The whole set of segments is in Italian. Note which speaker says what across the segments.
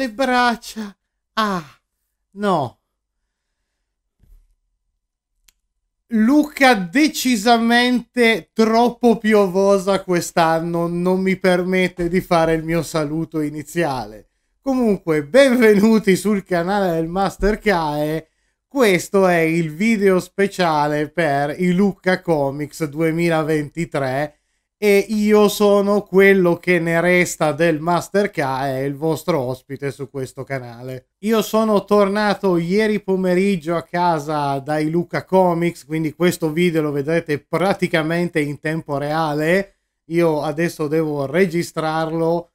Speaker 1: le braccia. Ah, no. Luca decisamente troppo piovosa quest'anno non mi permette di fare il mio saluto iniziale. Comunque, benvenuti sul canale del Master Kae. Questo è il video speciale per i Luca Comics 2023 e io sono quello che ne resta del Master K e il vostro ospite su questo canale. Io sono tornato ieri pomeriggio a casa dai Luca Comics, quindi questo video lo vedrete praticamente in tempo reale. Io adesso devo registrarlo,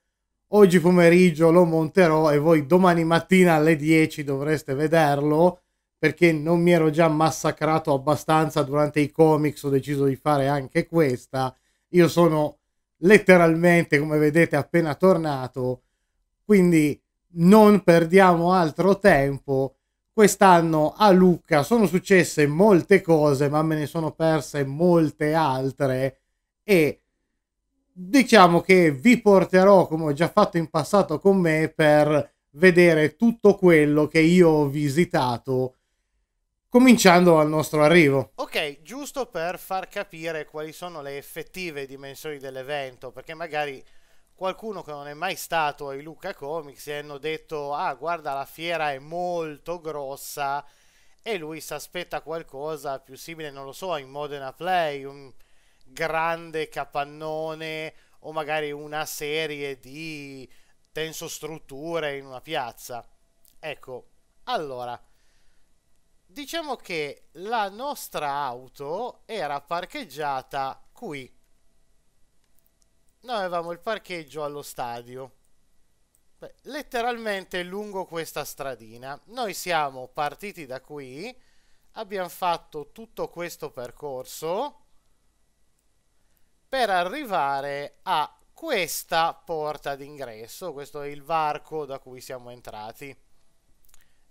Speaker 1: oggi pomeriggio lo monterò e voi domani mattina alle 10 dovreste vederlo perché non mi ero già massacrato abbastanza durante i comics, ho deciso di fare anche questa io sono letteralmente, come vedete, appena tornato, quindi non perdiamo altro tempo. Quest'anno a Lucca sono successe molte cose, ma me ne sono perse molte altre e diciamo che vi porterò, come ho già fatto in passato con me, per vedere tutto quello che io ho visitato cominciando al nostro arrivo. Ok, giusto per far capire quali sono le effettive dimensioni dell'evento, perché magari qualcuno che non è mai stato ai Luca Comics e hanno detto ah guarda la fiera è molto grossa e lui si aspetta qualcosa più simile, non lo so, in Modena Play, un grande capannone o magari una serie di tenso strutture in una piazza. Ecco, allora, diciamo che la nostra auto era parcheggiata qui. Noi avevamo il parcheggio allo stadio. Beh, letteralmente lungo questa stradina. Noi siamo partiti da qui, abbiamo fatto tutto questo percorso per arrivare a questa porta d'ingresso, questo è il varco da cui siamo entrati.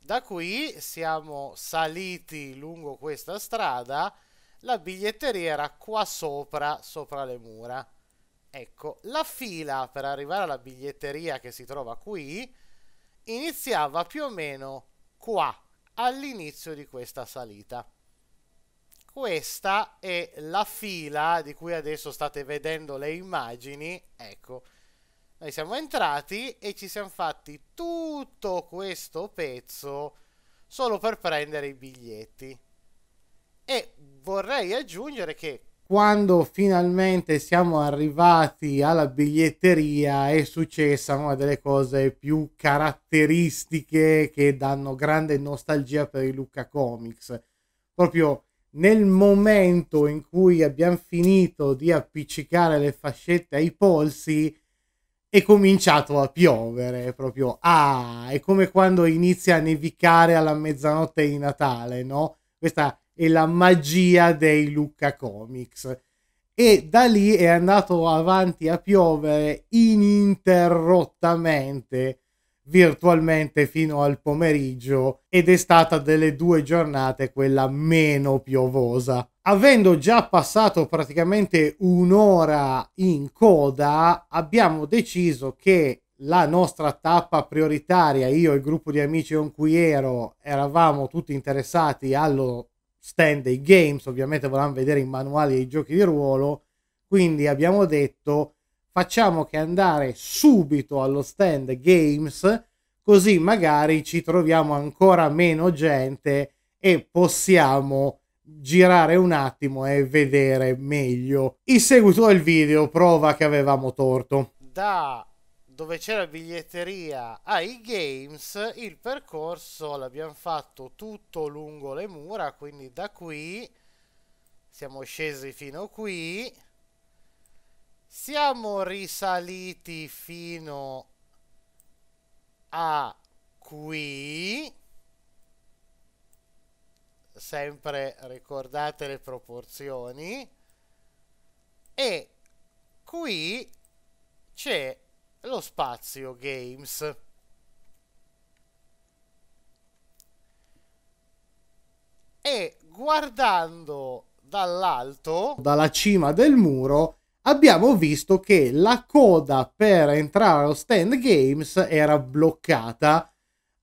Speaker 1: Da qui siamo saliti lungo questa strada, la biglietteria era qua sopra, sopra le mura. Ecco, la fila per arrivare alla biglietteria che si trova qui iniziava più o meno qua, all'inizio di questa salita. Questa è la fila di cui adesso state vedendo le immagini, ecco, noi siamo entrati e ci siamo fatti tutto questo pezzo solo per prendere i biglietti. E vorrei aggiungere che quando finalmente siamo arrivati alla biglietteria è successa una delle cose più caratteristiche che danno grande nostalgia per i Lucca Comics. Proprio nel momento in cui abbiamo finito di appiccicare le fascette ai polsi, è cominciato a piovere proprio. Ah, è come quando inizia a nevicare alla mezzanotte di Natale, no? Questa è la magia dei Lucca Comics. E da lì è andato avanti a piovere ininterrottamente virtualmente fino al pomeriggio ed è stata delle due giornate quella meno piovosa. Avendo già passato praticamente un'ora in coda, abbiamo deciso che la nostra tappa prioritaria, io e il gruppo di amici con cui ero, eravamo tutti interessati allo stand dei games, ovviamente volevamo vedere i manuali e i giochi di ruolo, quindi abbiamo detto facciamo che andare subito allo stand Games, così magari ci troviamo ancora meno gente e possiamo girare un attimo e vedere meglio. Il seguito del video prova che avevamo torto. Da dove c'era biglietteria ai Games, il percorso l'abbiamo fatto tutto lungo le mura, quindi da qui siamo scesi fino qui siamo risaliti fino a qui sempre ricordate le proporzioni e qui c'è lo spazio games e guardando dall'alto dalla cima del muro abbiamo visto che la coda per entrare allo stand games era bloccata.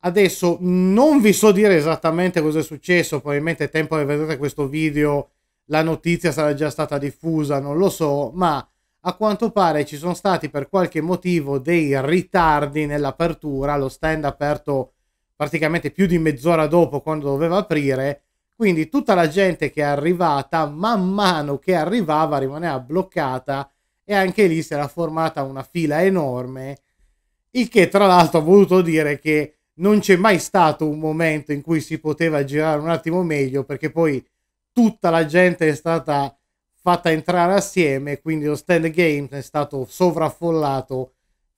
Speaker 1: Adesso non vi so dire esattamente cosa è successo, probabilmente tempo che vedete questo video la notizia sarà già stata diffusa, non lo so, ma a quanto pare ci sono stati per qualche motivo dei ritardi nell'apertura, lo stand aperto praticamente più di mezz'ora dopo quando doveva aprire quindi tutta la gente che è arrivata, man mano che arrivava, rimaneva bloccata e anche lì si era formata una fila enorme. Il che tra l'altro ha voluto dire che non c'è mai stato un momento in cui si poteva girare un attimo meglio perché poi tutta la gente è stata fatta entrare assieme, quindi lo stand game è stato sovraffollato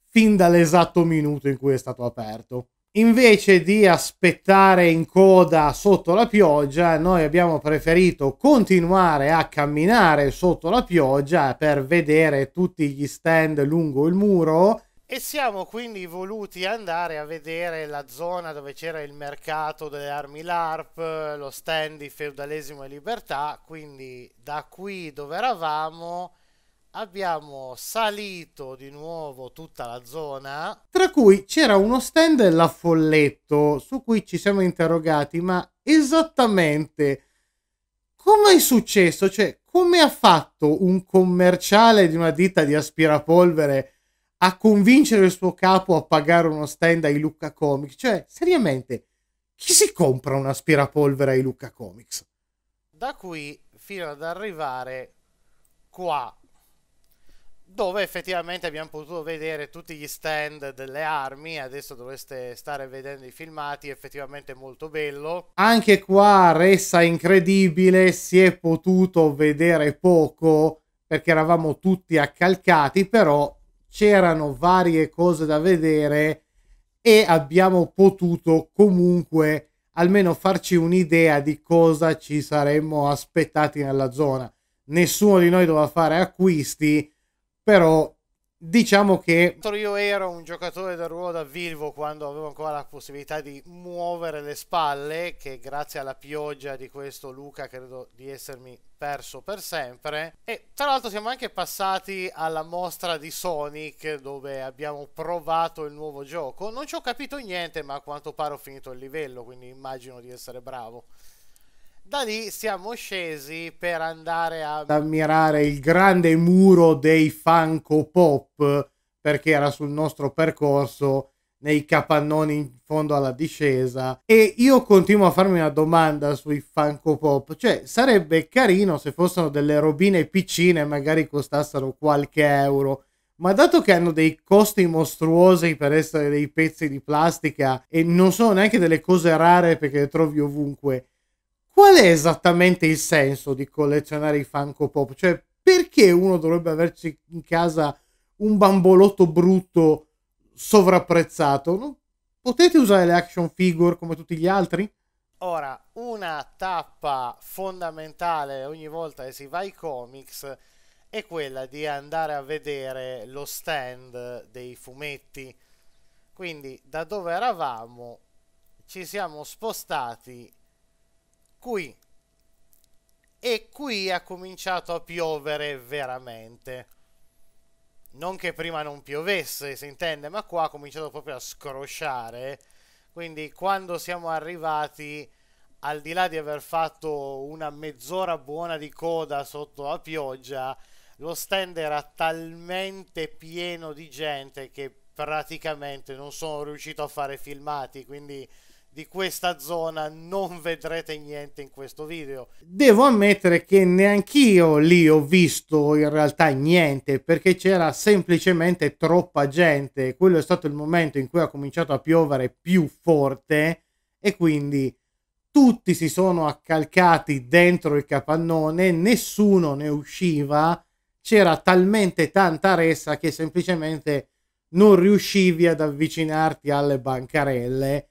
Speaker 1: fin dall'esatto minuto in cui è stato aperto. Invece di aspettare in coda sotto la pioggia, noi abbiamo preferito continuare a camminare sotto la pioggia per vedere tutti gli stand lungo il muro e siamo quindi voluti andare a vedere la zona dove c'era il mercato delle armi LARP, lo stand di feudalesimo e libertà, quindi da qui dove eravamo abbiamo salito di nuovo tutta la zona. Tra cui c'era uno stand là folletto su cui ci siamo interrogati, ma esattamente come è successo? Cioè, come ha fatto un commerciale di una ditta di aspirapolvere a convincere il suo capo a pagare uno stand ai Lucca Comics? Cioè, seriamente, chi si compra un aspirapolvere ai Lucca Comics? Da qui fino ad arrivare qua dove effettivamente abbiamo potuto vedere tutti gli stand delle armi, adesso dovreste stare vedendo i filmati, effettivamente molto bello. Anche qua resta incredibile, si è potuto vedere poco perché eravamo tutti accalcati, però c'erano varie cose da vedere e abbiamo potuto comunque almeno farci un'idea di cosa ci saremmo aspettati nella zona. Nessuno di noi doveva fare acquisti, però diciamo che io ero un giocatore del ruolo da vivo quando avevo ancora la possibilità di muovere le spalle che grazie alla pioggia di questo Luca credo di essermi perso per sempre e tra l'altro siamo anche passati alla mostra di Sonic dove abbiamo provato il nuovo gioco non ci ho capito niente ma a quanto pare ho finito il livello quindi immagino di essere bravo da lì siamo scesi per andare a... ad ammirare il grande muro dei Funko Pop perché era sul nostro percorso nei capannoni in fondo alla discesa e io continuo a farmi una domanda sui Funko Pop cioè sarebbe carino se fossero delle robine piccine magari costassero qualche euro ma dato che hanno dei costi mostruosi per essere dei pezzi di plastica e non sono neanche delle cose rare perché le trovi ovunque qual è esattamente il senso di collezionare i Funko Pop? Cioè, perché uno dovrebbe averci in casa un bambolotto brutto sovrapprezzato? No? Potete usare le action figure come tutti gli altri? Ora, una tappa fondamentale ogni volta che si va ai comics è quella di andare a vedere lo stand dei fumetti. Quindi da dove eravamo ci siamo spostati qui e qui ha cominciato a piovere veramente. Non che prima non piovesse, si intende, ma qua ha cominciato proprio a scrosciare. Quindi quando siamo arrivati, al di là di aver fatto una mezz'ora buona di coda sotto la pioggia, lo stand era talmente pieno di gente che praticamente non sono riuscito a fare filmati, quindi di questa zona non vedrete niente in questo video. Devo ammettere che neanch'io lì ho visto in realtà niente perché c'era semplicemente troppa gente. Quello è stato il momento in cui ha cominciato a piovere più forte e quindi tutti si sono accalcati dentro il capannone, nessuno ne usciva, c'era talmente tanta ressa che semplicemente non riuscivi ad avvicinarti alle bancarelle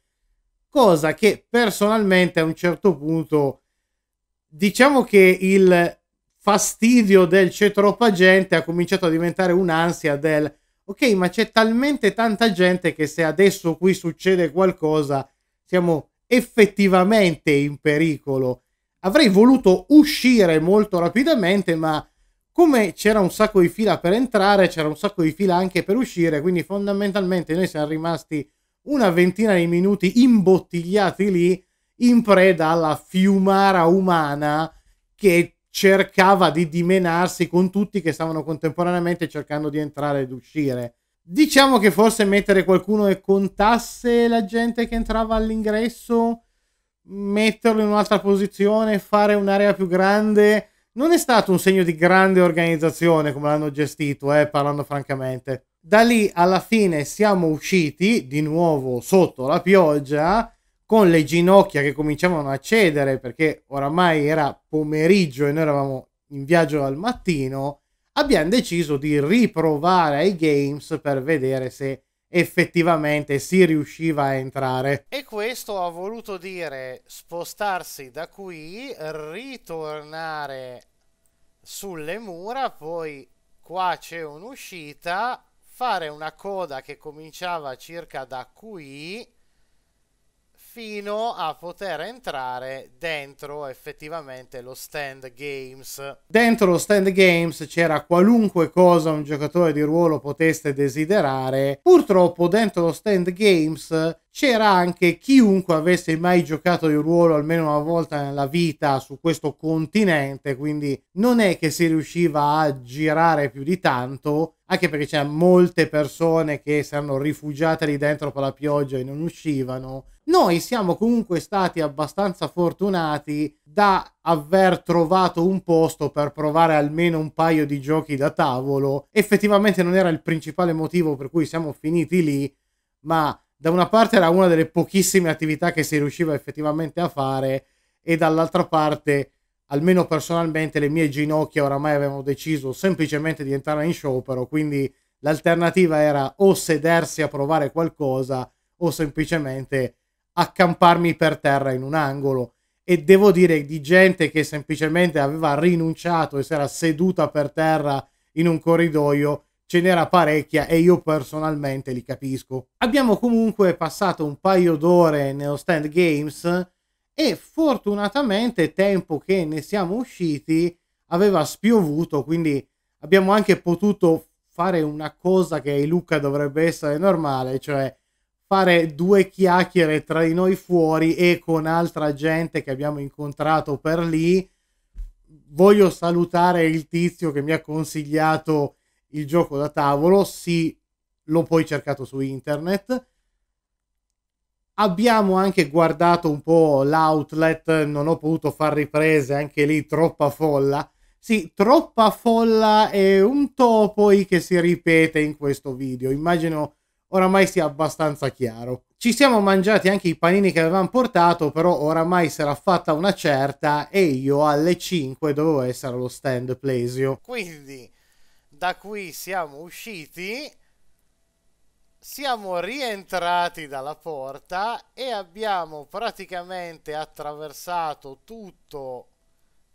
Speaker 1: cosa che personalmente a un certo punto diciamo che il fastidio del gente ha cominciato a diventare un'ansia del ok ma c'è talmente tanta gente che se adesso qui succede qualcosa siamo effettivamente in pericolo avrei voluto uscire molto rapidamente ma come c'era un sacco di fila per entrare c'era un sacco di fila anche per uscire quindi fondamentalmente noi siamo rimasti una ventina di minuti imbottigliati lì in preda alla fiumara umana che cercava di dimenarsi con tutti che stavano contemporaneamente cercando di entrare ed uscire. Diciamo che forse mettere qualcuno che contasse la gente che entrava all'ingresso, metterlo in un'altra posizione, fare un'area più grande, non è stato un segno di grande organizzazione come l'hanno gestito, eh, parlando francamente. Da lì alla fine siamo usciti di nuovo sotto la pioggia con le ginocchia che cominciavano a cedere perché oramai era pomeriggio e noi eravamo in viaggio al mattino. Abbiamo deciso di riprovare ai games per vedere se effettivamente si riusciva a entrare. E questo ha voluto dire spostarsi da qui, ritornare sulle mura, poi qua c'è un'uscita fare una coda che cominciava circa da qui fino a poter entrare dentro effettivamente lo stand games. Dentro lo stand games c'era qualunque cosa un giocatore di ruolo potesse desiderare. Purtroppo dentro lo stand games c'era anche chiunque avesse mai giocato il ruolo almeno una volta nella vita su questo continente, quindi non è che si riusciva a girare più di tanto, anche perché c'erano molte persone che si erano rifugiate lì dentro con la pioggia e non uscivano. Noi siamo comunque stati abbastanza fortunati da aver trovato un posto per provare almeno un paio di giochi da tavolo. Effettivamente non era il principale motivo per cui siamo finiti lì, ma da una parte era una delle pochissime attività che si riusciva effettivamente a fare e dall'altra parte almeno personalmente le mie ginocchia oramai avevano deciso semplicemente di entrare in sciopero quindi l'alternativa era o sedersi a provare qualcosa o semplicemente accamparmi per terra in un angolo e devo dire di gente che semplicemente aveva rinunciato e si era seduta per terra in un corridoio ce n'era parecchia e io personalmente li capisco. Abbiamo comunque passato un paio d'ore nello stand games e fortunatamente tempo che ne siamo usciti aveva spiovuto, quindi abbiamo anche potuto fare una cosa che ai Luca dovrebbe essere normale, cioè fare due chiacchiere tra di noi fuori e con altra gente che abbiamo incontrato per lì. Voglio salutare il tizio che mi ha consigliato il gioco da tavolo, sì, l'ho poi cercato su internet. Abbiamo anche guardato un po' l'outlet, non ho potuto far riprese, anche lì troppa folla. Sì, troppa folla e un topoi che si ripete in questo video, immagino oramai sia abbastanza chiaro. Ci siamo mangiati anche i panini che avevamo portato, però oramai si era fatta una certa e io alle 5 dovevo essere allo stand Plesio. Quindi da qui siamo usciti, siamo rientrati dalla porta e abbiamo praticamente attraversato tutto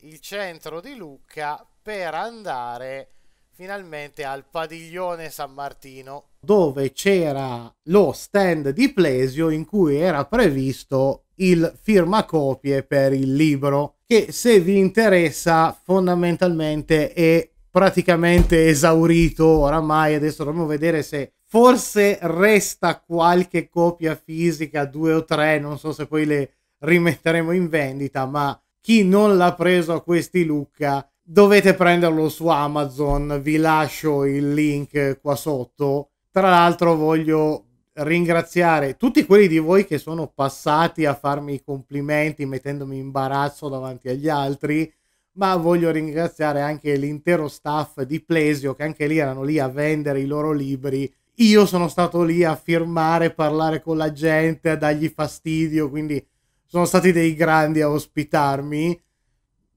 Speaker 1: il centro di Lucca per andare finalmente al padiglione San Martino dove c'era lo stand di Plesio in cui era previsto il firmacopie per il libro che se vi interessa fondamentalmente è praticamente esaurito oramai. Adesso dobbiamo vedere se forse resta qualche copia fisica, due o tre, non so se poi le rimetteremo in vendita, ma chi non l'ha preso a questi Lucca dovete prenderlo su Amazon, vi lascio il link qua sotto. Tra l'altro voglio ringraziare tutti quelli di voi che sono passati a farmi i complimenti mettendomi imbarazzo davanti agli altri ma voglio ringraziare anche l'intero staff di Plesio che anche lì erano lì a vendere i loro libri. Io sono stato lì a firmare, parlare con la gente, a dargli fastidio, quindi sono stati dei grandi a ospitarmi.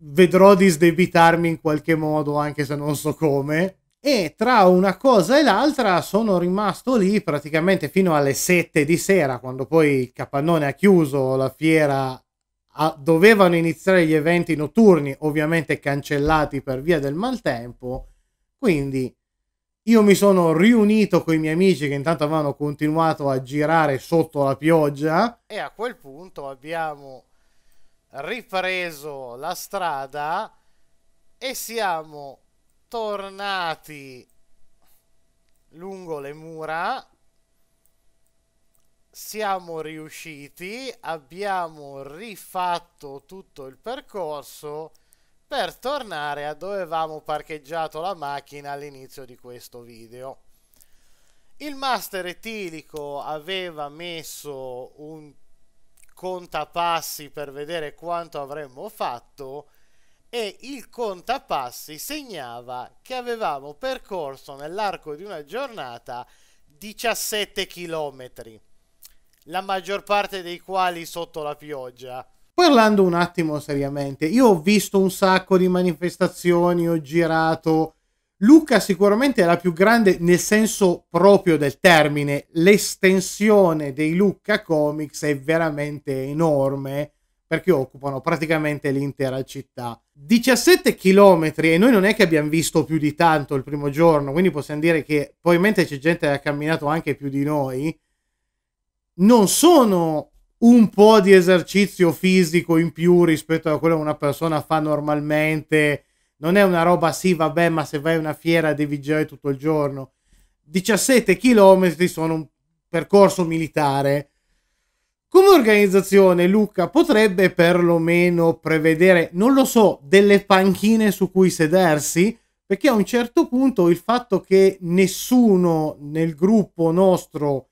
Speaker 1: Vedrò di sdebitarmi in qualche modo, anche se non so come. E tra una cosa e l'altra sono rimasto lì praticamente fino alle 7 di sera, quando poi il capannone ha chiuso, la fiera a, ah, dovevano iniziare gli eventi notturni, ovviamente cancellati per via del maltempo. Quindi io mi sono riunito con i miei amici che intanto avevano continuato a girare sotto la pioggia. E a quel punto abbiamo ripreso la strada e siamo tornati lungo le mura siamo riusciti, abbiamo rifatto tutto il percorso per tornare a dove avevamo parcheggiato la macchina all'inizio di questo video. Il master etilico aveva messo un contapassi per vedere quanto avremmo fatto e il contapassi segnava che avevamo percorso nell'arco di una giornata 17 chilometri la maggior parte dei quali sotto la pioggia. Parlando un attimo seriamente, io ho visto un sacco di manifestazioni, ho girato. Luca sicuramente è la più grande nel senso proprio del termine, l'estensione dei Luca Comics è veramente enorme perché occupano praticamente l'intera città. 17 km e noi non è che abbiamo visto più di tanto il primo giorno, quindi possiamo dire che probabilmente c'è gente che ha camminato anche più di noi non sono un po' di esercizio fisico in più rispetto a quello che una persona fa normalmente. Non è una roba, sì, vabbè, ma se vai a una fiera devi girare tutto il giorno. 17 km sono un percorso militare. Come organizzazione, Luca potrebbe perlomeno prevedere, non lo so, delle panchine su cui sedersi, perché a un certo punto il fatto che nessuno nel gruppo nostro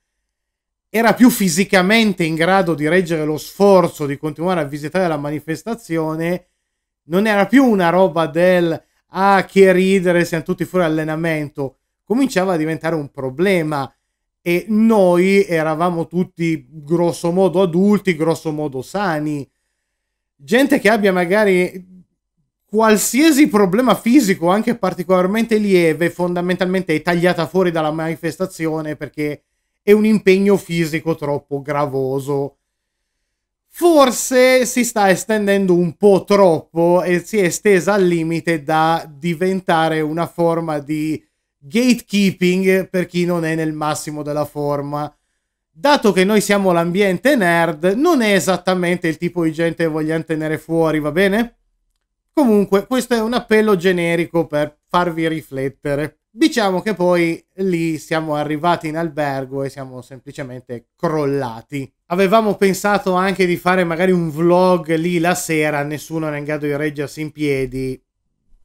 Speaker 1: era più fisicamente in grado di reggere lo sforzo di continuare a visitare la manifestazione, non era più una roba del ah che ridere, siamo tutti fuori allenamento, cominciava a diventare un problema e noi eravamo tutti grosso modo adulti, grosso modo sani. Gente che abbia magari qualsiasi problema fisico, anche particolarmente lieve, fondamentalmente è tagliata fuori dalla manifestazione perché e un impegno fisico troppo gravoso. Forse si sta estendendo un po' troppo e si è estesa al limite da diventare una forma di gatekeeping per chi non è nel massimo della forma. Dato che noi siamo l'ambiente nerd, non è esattamente il tipo di gente che vogliamo tenere fuori, va bene? Comunque, questo è un appello generico per farvi riflettere. Diciamo che poi lì siamo arrivati in albergo e siamo semplicemente crollati. Avevamo pensato anche di fare magari un vlog lì la sera, nessuno era in grado di reggersi in piedi.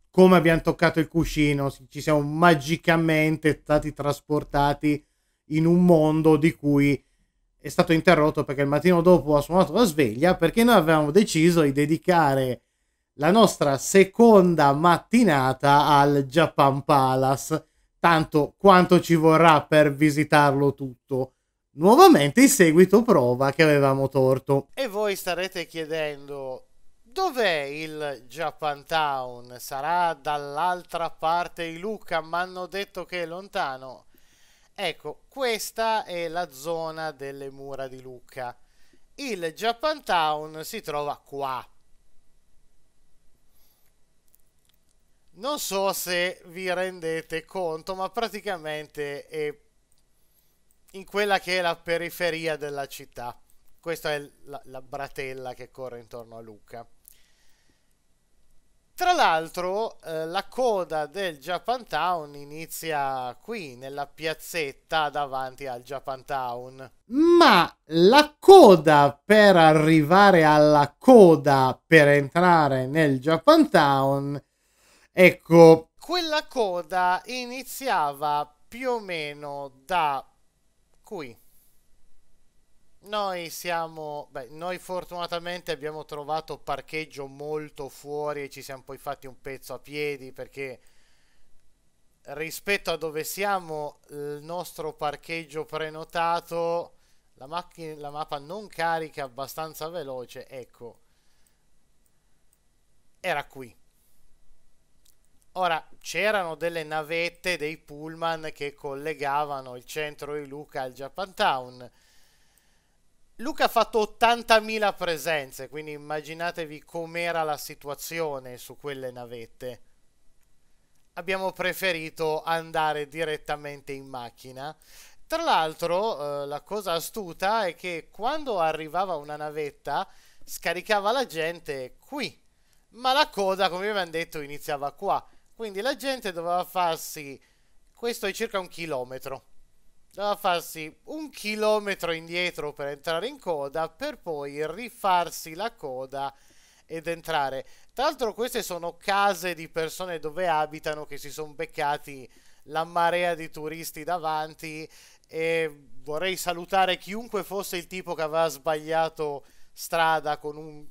Speaker 1: Come abbiamo toccato il cuscino, ci siamo magicamente stati trasportati in un mondo di cui è stato interrotto perché il mattino dopo ha suonato la sveglia perché noi avevamo deciso di dedicare la nostra seconda mattinata al Japan Palace, tanto quanto ci vorrà per visitarlo tutto. Nuovamente in seguito prova che avevamo torto. E voi starete chiedendo dov'è il Japantown? Sarà dall'altra parte di Luca, ma hanno detto che è lontano. Ecco, questa è la zona delle mura di Lucca. Il Japantown si trova qua, non so se vi rendete conto, ma praticamente è in quella che è la periferia della città. Questa è la, la bratella che corre intorno a Luca. Tra l'altro, eh, la coda del Japantown inizia qui, nella piazzetta davanti al Japantown. Ma la coda per arrivare alla coda per entrare nel Japantown Ecco. Quella coda iniziava più o meno da qui. Noi siamo, beh, noi fortunatamente abbiamo trovato parcheggio molto fuori e ci siamo poi fatti un pezzo a piedi perché rispetto a dove siamo il nostro parcheggio prenotato la, macchina, la mappa non carica abbastanza veloce, ecco, era qui. Ora, c'erano delle navette, dei pullman che collegavano il centro di Luca al Japantown. Luca ha fatto 80.000 presenze, quindi immaginatevi com'era la situazione su quelle navette. Abbiamo preferito andare direttamente in macchina. Tra l'altro, eh, la cosa astuta è che quando arrivava una navetta, scaricava la gente qui. Ma la coda, come vi abbiamo detto, iniziava qua quindi la gente doveva farsi, questo è circa un chilometro, doveva farsi un chilometro indietro per entrare in coda per poi rifarsi la coda ed entrare. Tra l'altro queste sono case di persone dove abitano che si sono beccati la marea di turisti davanti e vorrei salutare chiunque fosse il tipo che aveva sbagliato strada con un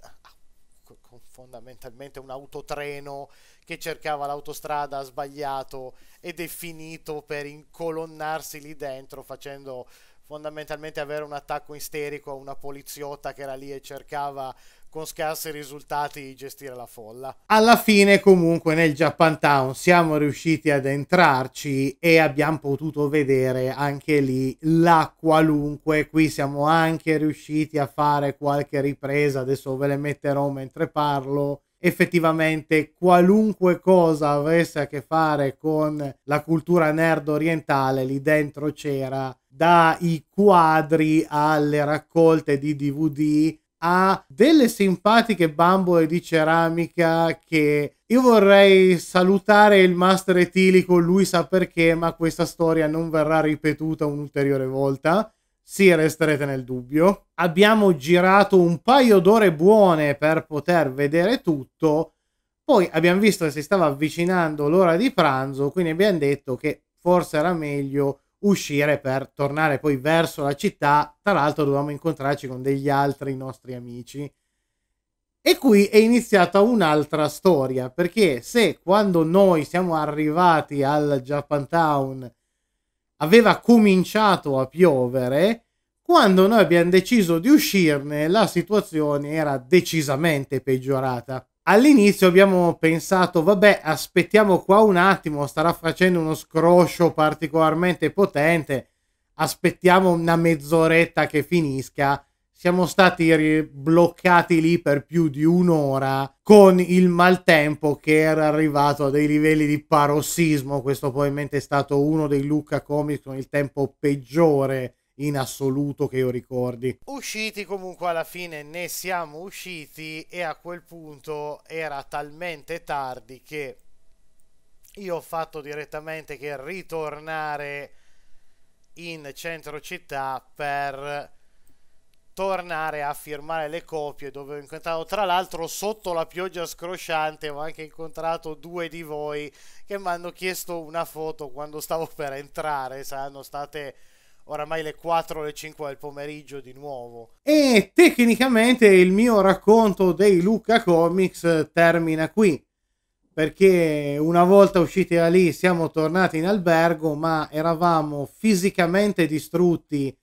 Speaker 1: ah, fondamentalmente un autotreno che cercava l'autostrada sbagliato ed è finito per incolonnarsi lì dentro facendo fondamentalmente avere un attacco isterico a una poliziotta che era lì e cercava con scarsi risultati di gestire la folla. Alla fine comunque nel Japan Town siamo riusciti ad entrarci e abbiamo potuto vedere anche lì la qualunque, qui siamo anche riusciti a fare qualche ripresa, adesso ve le metterò mentre parlo effettivamente qualunque cosa avesse a che fare con la cultura nerd orientale lì dentro c'era dai quadri alle raccolte di DVD a delle simpatiche bambole di ceramica che io vorrei salutare il master etilico, lui sa perché, ma questa storia non verrà ripetuta un'ulteriore volta sì, resterete nel dubbio. Abbiamo girato un paio d'ore buone per poter vedere tutto. Poi abbiamo visto che si stava avvicinando l'ora di pranzo, quindi abbiamo detto che forse era meglio uscire per tornare poi verso la città. Tra l'altro dovevamo incontrarci con degli altri nostri amici. E qui è iniziata un'altra storia, perché se quando noi siamo arrivati al Japantown aveva cominciato a piovere, quando noi abbiamo deciso di uscirne la situazione era decisamente peggiorata. All'inizio abbiamo pensato, vabbè, aspettiamo qua un attimo, starà facendo uno scroscio particolarmente potente, aspettiamo una mezz'oretta che finisca siamo stati bloccati lì per più di un'ora con il maltempo che era arrivato a dei livelli di parossismo. Questo probabilmente è stato uno dei Luca Comics con il tempo peggiore in assoluto che io ricordi. Usciti comunque alla fine ne siamo usciti e a quel punto era talmente tardi che io ho fatto direttamente che ritornare in centro città per tornare a firmare le copie dove ho incontrato tra l'altro sotto la pioggia scrosciante ho anche incontrato due di voi che mi hanno chiesto una foto quando stavo per entrare saranno state oramai le 4 o le 5 del pomeriggio di nuovo e tecnicamente il mio racconto dei Luca Comics termina qui perché una volta usciti da lì siamo tornati in albergo ma eravamo fisicamente distrutti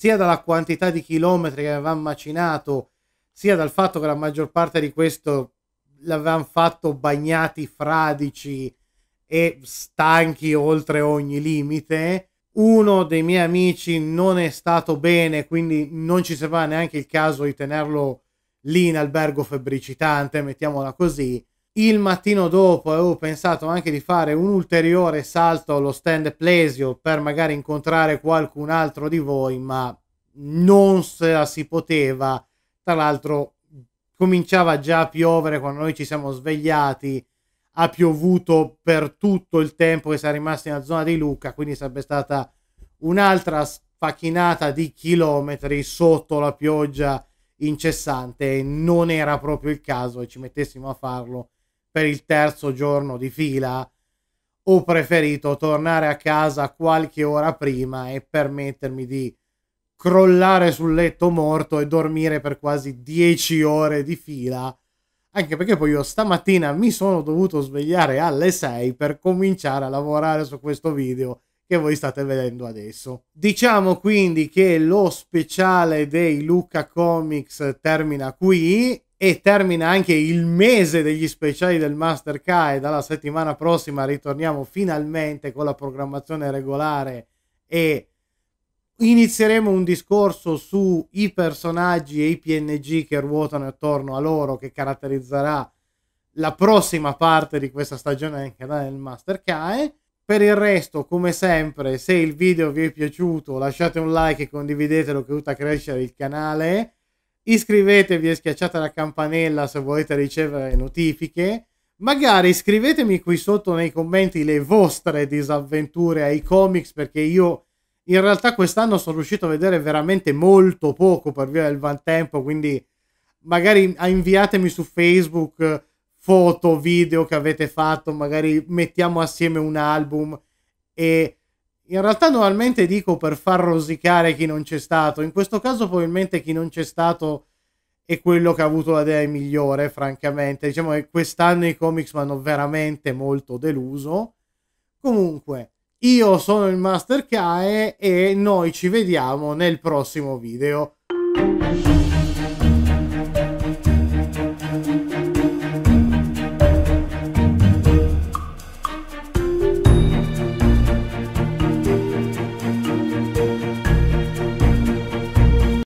Speaker 1: sia dalla quantità di chilometri che avevamo macinato, sia dal fatto che la maggior parte di questo l'avevamo fatto bagnati, fradici e stanchi oltre ogni limite. Uno dei miei amici non è stato bene, quindi non ci sembrava neanche il caso di tenerlo lì in albergo febbricitante, mettiamola così. Il mattino dopo avevo pensato anche di fare un ulteriore salto allo stand Plesio per magari incontrare qualcun altro di voi, ma non se la si poteva. Tra l'altro cominciava già a piovere quando noi ci siamo svegliati, ha piovuto per tutto il tempo che siamo rimasti nella zona di Lucca, quindi sarebbe stata un'altra sfacchinata di chilometri sotto la pioggia incessante non era proprio il caso e ci mettessimo a farlo per il terzo giorno di fila, ho preferito tornare a casa qualche ora prima e permettermi di crollare sul letto morto e dormire per quasi 10 ore di fila. Anche perché poi io stamattina mi sono dovuto svegliare alle 6 per cominciare a lavorare su questo video che voi state vedendo adesso. Diciamo quindi che lo speciale dei Luca Comics termina qui e termina anche il mese degli speciali del Mastercard e dalla settimana prossima ritorniamo finalmente con la programmazione regolare e inizieremo un discorso sui personaggi e i PNG che ruotano attorno a loro che caratterizzerà la prossima parte di questa stagione del canale del Mastercard per il resto, come sempre, se il video vi è piaciuto lasciate un like e condividetelo che aiuta a crescere il canale iscrivetevi e schiacciate la campanella se volete ricevere notifiche. Magari scrivetemi qui sotto nei commenti le vostre disavventure ai comics perché io in realtà quest'anno sono riuscito a vedere veramente molto poco per via del vantempo, quindi magari inviatemi su Facebook foto, video che avete fatto, magari mettiamo assieme un album e in realtà normalmente dico per far rosicare chi non c'è stato, in questo caso probabilmente chi non c'è stato è quello che ha avuto la idea migliore, francamente. Diciamo che quest'anno i comics mi hanno veramente molto deluso. Comunque, io sono il Master Kae e noi ci vediamo nel prossimo video.